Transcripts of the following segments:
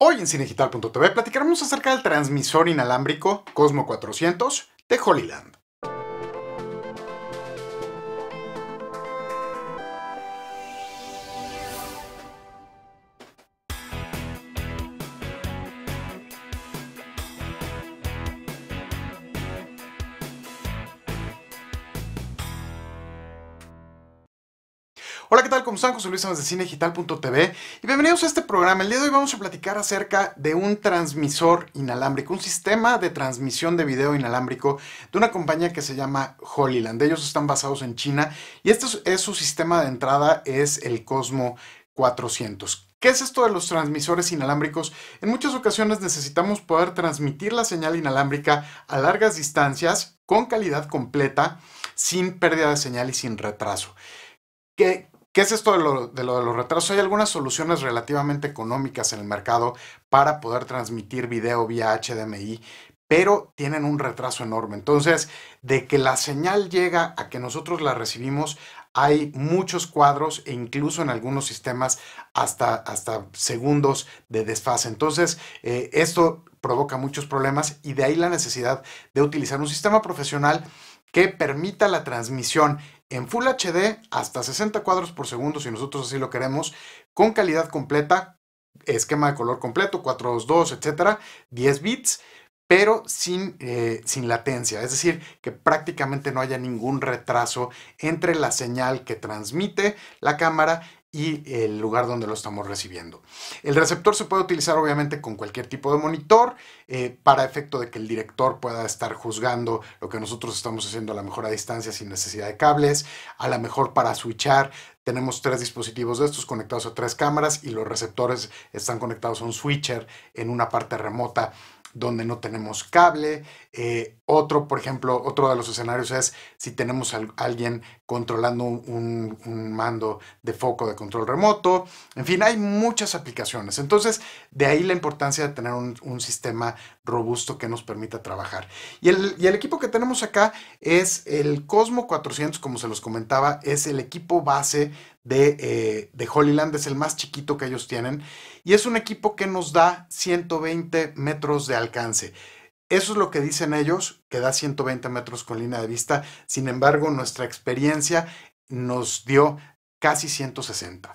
Hoy en cinegital.tv platicaremos acerca del transmisor inalámbrico Cosmo 400 de Holyland. Hola, ¿qué tal? ¿Cómo están? José Luis Sánchez de cinegital.tv y bienvenidos a este programa. El día de hoy vamos a platicar acerca de un transmisor inalámbrico, un sistema de transmisión de video inalámbrico de una compañía que se llama Holyland. Ellos están basados en China y este es su sistema de entrada, es el Cosmo 400. ¿Qué es esto de los transmisores inalámbricos? En muchas ocasiones necesitamos poder transmitir la señal inalámbrica a largas distancias con calidad completa, sin pérdida de señal y sin retraso. ¿Qué, ¿Qué es esto de lo, de los retrasos? Hay algunas soluciones relativamente económicas en el mercado para poder transmitir video vía HDMI, pero tienen un retraso enorme. Entonces, de que la señal llega a que nosotros la recibimos, hay muchos cuadros e incluso en algunos sistemas hasta, hasta segundos de desfase. Entonces, eh, esto provoca muchos problemas y de ahí la necesidad de utilizar un sistema profesional que permita la transmisión en Full HD hasta 60 cuadros por segundo, si nosotros así lo queremos, con calidad completa, esquema de color completo, 422, etcétera, 10 bits, pero sin, eh, sin latencia, es decir, que prácticamente no haya ningún retraso entre la señal que transmite la cámara y el lugar donde lo estamos recibiendo. El receptor se puede utilizar obviamente con cualquier tipo de monitor eh, para efecto de que el director pueda estar juzgando lo que nosotros estamos haciendo a la mejor a distancia sin necesidad de cables, a la mejor para switchar. Tenemos tres dispositivos de estos conectados a tres cámaras y los receptores están conectados a un switcher en una parte remota donde no tenemos cable. Eh, otro, por ejemplo, otro de los escenarios es si tenemos a alguien controlando un, mando de foco de control remoto. En fin, hay muchas aplicaciones. Entonces, de ahí la importancia de tener un, un sistema robusto que nos permita trabajar. Y el, equipo que tenemos acá es el Cosmo 400, como se los comentaba, es el equipo base de, eh, de Holyland, es el más chiquito que ellos tienen, y es un equipo que nos da 120 metros de alcance. Eso es lo que dicen ellos, que da 120 metros con línea de vista, sin embargo nuestra experiencia nos dio casi 160.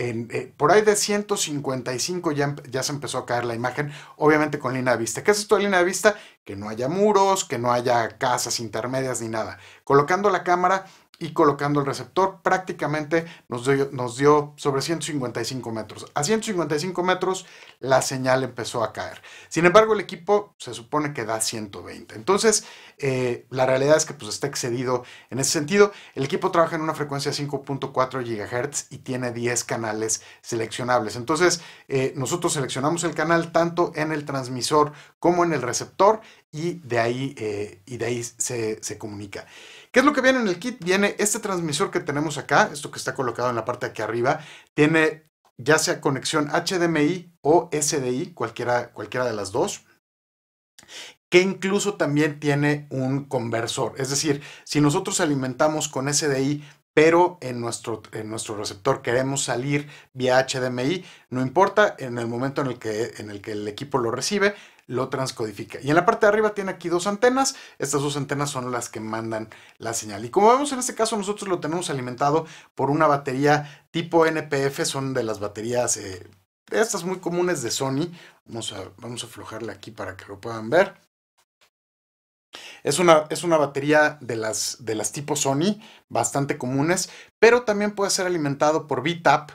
Eh, por ahí de 155 ya, ya se empezó a caer la imagen, obviamente con línea de vista. ¿Qué es esto de línea de vista? Que no haya muros, que no haya casas intermedias ni nada. Colocando la cámara y colocando el receptor prácticamente nos dio, nos dio, sobre 155 metros. A 155 metros la señal empezó a caer. Sin embargo, el equipo se supone que da 120. Entonces, eh, la realidad es que pues, está excedido en ese sentido. El equipo trabaja en una frecuencia de 5.4 GHz y tiene 10 canales seleccionables. Entonces, eh, nosotros seleccionamos el canal tanto en el transmisor como en el receptor y de ahí, eh, y de ahí se, se comunica. ¿Qué es lo que viene en el kit? Viene este transmisor que tenemos acá, esto que está colocado en la parte de aquí arriba, tiene ya sea conexión HDMI o SDI, cualquiera, cualquiera de las dos que incluso también tiene un conversor. Es decir, si nosotros alimentamos con SDI pero en nuestro, en nuestro receptor queremos salir vía HDMI, no importa, en el momento en el, que, en el que el equipo lo recibe, lo transcodifica. Y en la parte de arriba tiene aquí dos antenas, estas dos antenas son las que mandan la señal. Y como vemos en este caso nosotros lo tenemos alimentado por una batería tipo NPF, son de las baterías... Eh, estas muy comunes de Sony, vamos a, vamos a aflojarle aquí para que lo puedan ver. Es una, es una batería de las, de las tipo Sony, bastante comunes, pero también puede ser alimentado por VTAP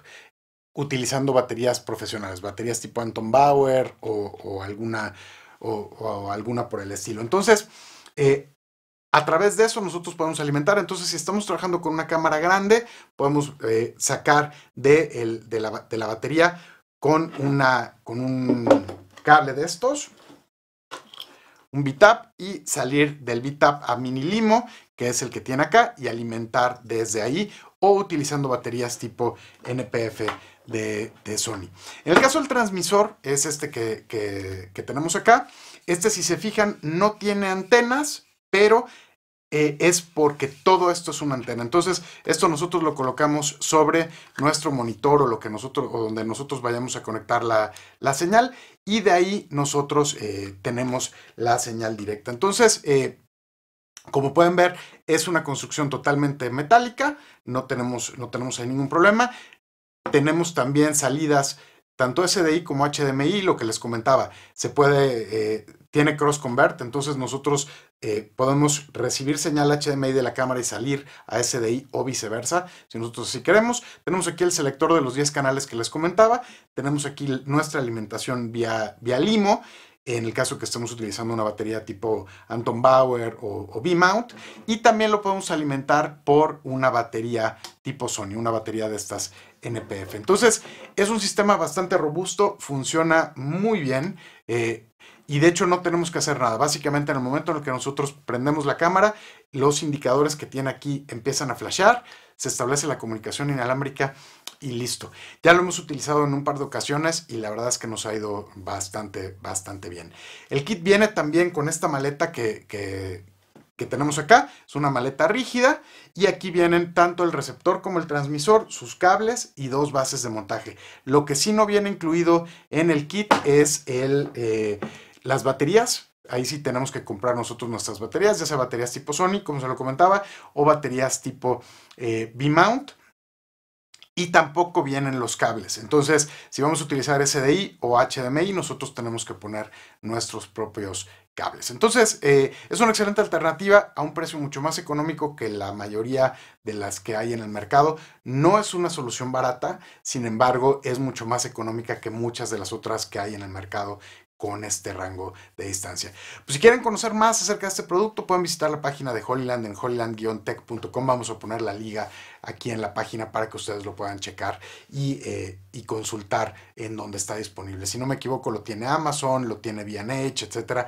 utilizando baterías profesionales, baterías tipo Anton Bauer o, alguna, o, alguna por el estilo. Entonces, eh, a través de eso nosotros podemos alimentar. Entonces, si estamos trabajando con una cámara grande, podemos eh, sacar de, la, batería con, una, con un cable de estos un bitap y salir del bitap a mini limo, que es el que tiene acá, y alimentar desde ahí o utilizando baterías tipo NPF de, Sony. En el caso del transmisor, es este que, que tenemos acá. Este, si se fijan, no tiene antenas, pero eh, es porque todo esto es una antena. Entonces, esto nosotros lo colocamos sobre nuestro monitor o lo que nosotros, donde nosotros vayamos a conectar la, señal, y de ahí nosotros eh, tenemos la señal directa. Entonces, eh, como pueden ver, es una construcción totalmente metálica, no tenemos, no tenemos ahí ningún problema. Tenemos también salidas tanto SDI como HDMI, lo que les comentaba, se puede, eh, tiene cross convert, entonces nosotros eh, podemos recibir señal HDMI de la cámara y salir a SDI o viceversa, si nosotros así queremos. Tenemos aquí el selector de los 10 canales que les comentaba, tenemos aquí nuestra alimentación vía, vía limo, en el caso que estemos utilizando una batería tipo Anton Bauer o, B-Mount, y también lo podemos alimentar por una batería tipo Sony, una batería de estas NPF. Entonces, es un sistema bastante robusto, funciona muy bien. Eh, y de hecho no tenemos que hacer nada. Básicamente en el momento en el que nosotros prendemos la cámara, los indicadores que tiene aquí empiezan a flashear se establece la comunicación inalámbrica y listo. Ya lo hemos utilizado en un par de ocasiones y la verdad es que nos ha ido bastante, bastante bien. El kit viene también con esta maleta que, tenemos acá. Es una maleta rígida y aquí vienen tanto el receptor como el transmisor, sus cables y dos bases de montaje. Lo que sí no viene incluido en el kit es el, eh, las baterías Ahí sí tenemos que comprar nosotros nuestras baterías, ya sea baterías tipo Sony, como se lo comentaba, o baterías tipo eh, B-Mount. Y tampoco vienen los cables. Entonces, si vamos a utilizar SDI o HDMI, nosotros tenemos que poner nuestros propios cables. Entonces, eh, es una excelente alternativa a un precio mucho más económico que la mayoría de las que hay en el mercado. No es una solución barata, sin embargo, es mucho más económica que muchas de las otras que hay en el mercado con este rango de distancia. Pues si quieren conocer más acerca de este producto, pueden visitar la página de Holyland en holyland-tech.com. Vamos a poner la liga aquí en la página para que ustedes lo puedan checar y, eh, consultar en donde está disponible. Si no me equivoco, lo tiene Amazon, lo tiene VNH, etcétera